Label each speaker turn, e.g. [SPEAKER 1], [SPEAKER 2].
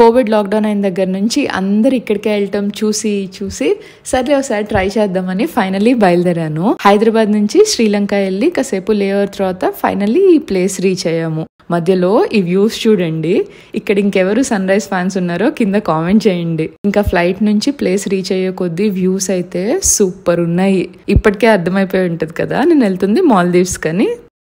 [SPEAKER 1] Covid lockdown అయిన దగ్గర నుంచి అందరు ఇక్కడికే వెళ్ళటం చూసి చూసి సరే ఒకసారి ట్రై చేద్దామని ఫైనలీ బయలుదేరాను హైదరాబాద్ నుంచి శ్రీలంక వెళ్ళి కాసేపు లేవర్ తర్వాత ఫైనలీ ఈ ప్లేస్ రీచ్ అయ్యాము మధ్యలో ఈ వ్యూస్ చూడండి ఇక్కడ ఇంకెవరు సన్ రైజ్ ఫ్యాన్స్ ఉన్నారో కింద కామెంట్ చేయండి ఇంకా ఫ్లైట్ నుంచి ప్లేస్ రీచ్ అయ్యే కొద్దీ వ్యూస్ అయితే సూపర్ ఉన్నాయి ఇప్పటికే అర్థమైపోయి ఉంటుంది కదా నేను వెళ్తుంది మాల్దీవ్స్ కానీ